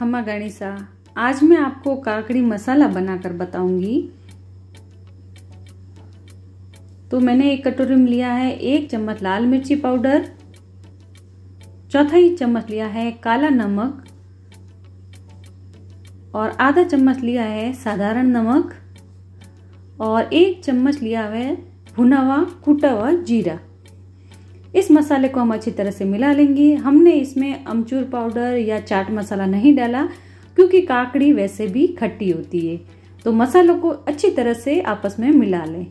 हम्मा गणेशा आज मैं आपको काकड़ी मसाला बनाकर बताऊंगी तो मैंने एक कटोरी में लिया है एक चम्मच लाल मिर्ची पाउडर चौथाई चम्मच लिया है काला नमक और आधा चम्मच लिया है साधारण नमक और एक चम्मच लिया है भुना हुआ कूटा हुआ जीरा इस मसाले को हम अच्छी तरह से मिला लेंगे हमने इसमें अमचूर पाउडर या चाट मसाला नहीं डाला क्योंकि काकड़ी वैसे भी खट्टी होती है तो मसालों को अच्छी तरह से आपस में मिला लें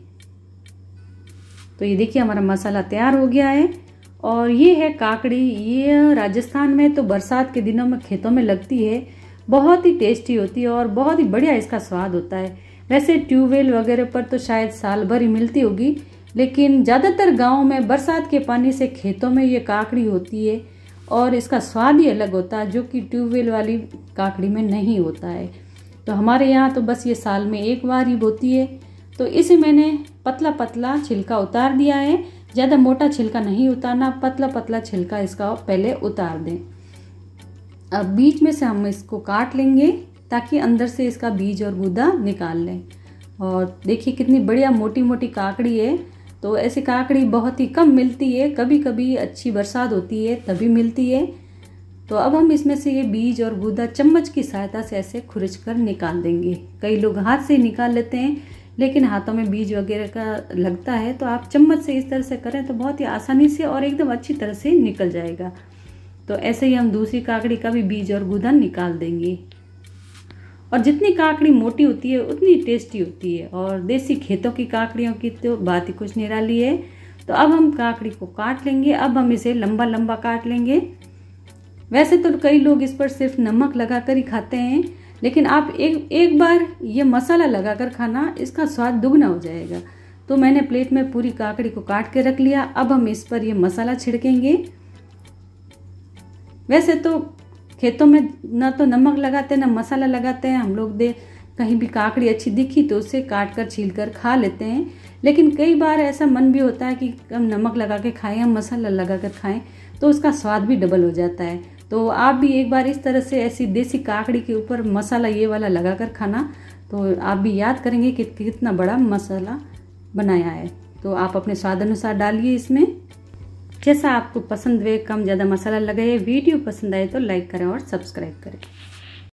तो ये देखिए हमारा मसाला तैयार हो गया है और ये है काकड़ी ये राजस्थान में तो बरसात के दिनों में खेतों में लगती है बहुत ही टेस्टी होती है और बहुत ही बढ़िया इसका स्वाद होता है वैसे ट्यूबवेल वगैरह पर तो शायद साल भर ही मिलती होगी लेकिन ज़्यादातर गाँव में बरसात के पानी से खेतों में ये काकड़ी होती है और इसका स्वाद ही अलग होता है जो कि ट्यूबवेल वाली काकड़ी में नहीं होता है तो हमारे यहाँ तो बस ये साल में एक बार ही होती है तो इसे मैंने पतला पतला छिलका उतार दिया है ज़्यादा मोटा छिलका नहीं उतारना पतला पतला छिलका इसका पहले उतार दें अब बीच में से हम इसको काट लेंगे ताकि अंदर से इसका बीज और गुदा निकाल लें और देखिए कितनी बढ़िया मोटी मोटी काकड़ी है तो ऐसी काकड़ी बहुत ही कम मिलती है कभी कभी अच्छी बरसात होती है तभी मिलती है तो अब हम इसमें से ये बीज और गूदा चम्मच की सहायता से ऐसे खुरच कर निकाल देंगे कई लोग हाथ से निकाल लेते हैं लेकिन हाथों में बीज वगैरह का लगता है तो आप चम्मच से इस तरह से करें तो बहुत ही आसानी से और एकदम अच्छी तरह से निकल जाएगा तो ऐसे ही हम दूसरी काकड़ी का भी बीज और गूदा निकाल देंगे और जितनी काकड़ी मोटी होती है उतनी टेस्टी होती है और देसी खेतों की काकड़ियों की तो बात ही कुछ निराली है तो अब हम काकड़ी को काट लेंगे अब हम इसे लंबा लंबा काट लेंगे वैसे तो कई लोग इस पर सिर्फ नमक लगा कर ही खाते हैं लेकिन आप एक एक बार ये मसाला लगा कर खाना इसका स्वाद दुगना हो जाएगा तो मैंने प्लेट में पूरी काकड़ी को काट के रख लिया अब हम इस पर ये मसाला छिड़केंगे वैसे तो खेतों में ना तो नमक लगाते हैं ना मसाला लगाते हैं हम लोग दे कहीं भी काकड़ी अच्छी दिखी तो उसे काट कर छील कर खा लेते हैं लेकिन कई बार ऐसा मन भी होता है कि हम नमक लगा के खाएँ हम मसाला लगा कर खाएँ तो उसका स्वाद भी डबल हो जाता है तो आप भी एक बार इस तरह से ऐसी देसी काकड़ी के ऊपर मसाला ये वाला लगा कर खाना तो आप भी याद करेंगे कि कितना बड़ा मसाला बनाया है तो आप अपने स्वाद अनुसार डालिए इसमें जैसा आपको पसंद हुए कम ज़्यादा मसाला लगे वीडियो पसंद आए तो लाइक करें और सब्सक्राइब करें